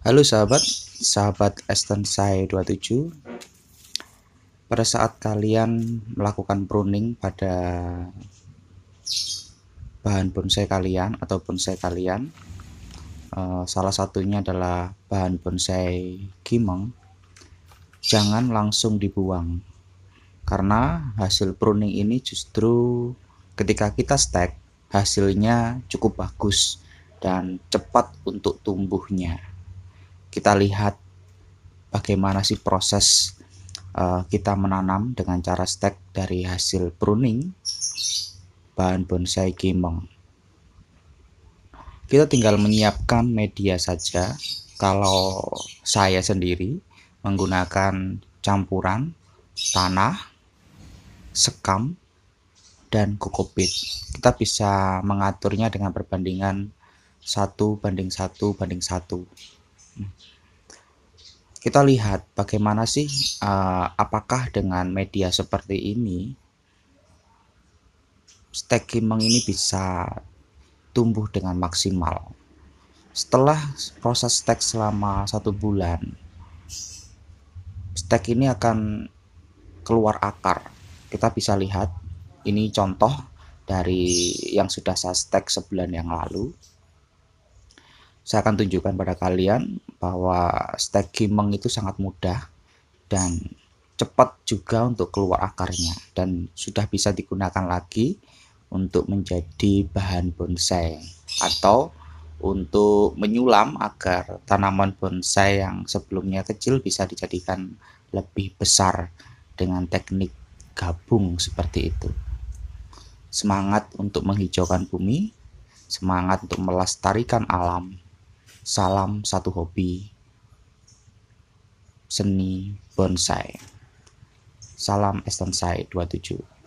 Halo sahabat, sahabat Estensai 27 Pada saat kalian melakukan pruning pada bahan bonsai kalian atau bonsai kalian eh, Salah satunya adalah bahan bonsai gimeng Jangan langsung dibuang Karena hasil pruning ini justru ketika kita stek hasilnya cukup bagus dan cepat untuk tumbuhnya kita lihat bagaimana sih proses uh, kita menanam dengan cara stek dari hasil pruning bahan bonsai kimong Kita tinggal menyiapkan media saja. Kalau saya sendiri menggunakan campuran tanah, sekam, dan kokopit. Kita bisa mengaturnya dengan perbandingan satu banding satu banding satu. Kita lihat bagaimana sih uh, apakah dengan media seperti ini stek stekimeng ini bisa tumbuh dengan maksimal. Setelah proses stek selama satu bulan, stek ini akan keluar akar. Kita bisa lihat ini contoh dari yang sudah saya stek sebulan yang lalu saya akan tunjukkan pada kalian bahwa stek gimeng itu sangat mudah dan cepat juga untuk keluar akarnya dan sudah bisa digunakan lagi untuk menjadi bahan bonsai atau untuk menyulam agar tanaman bonsai yang sebelumnya kecil bisa dijadikan lebih besar dengan teknik gabung seperti itu. Semangat untuk menghijaukan bumi, semangat untuk melestarikan alam. Salam satu hobi. Seni bonsai. Salam estonsai 27.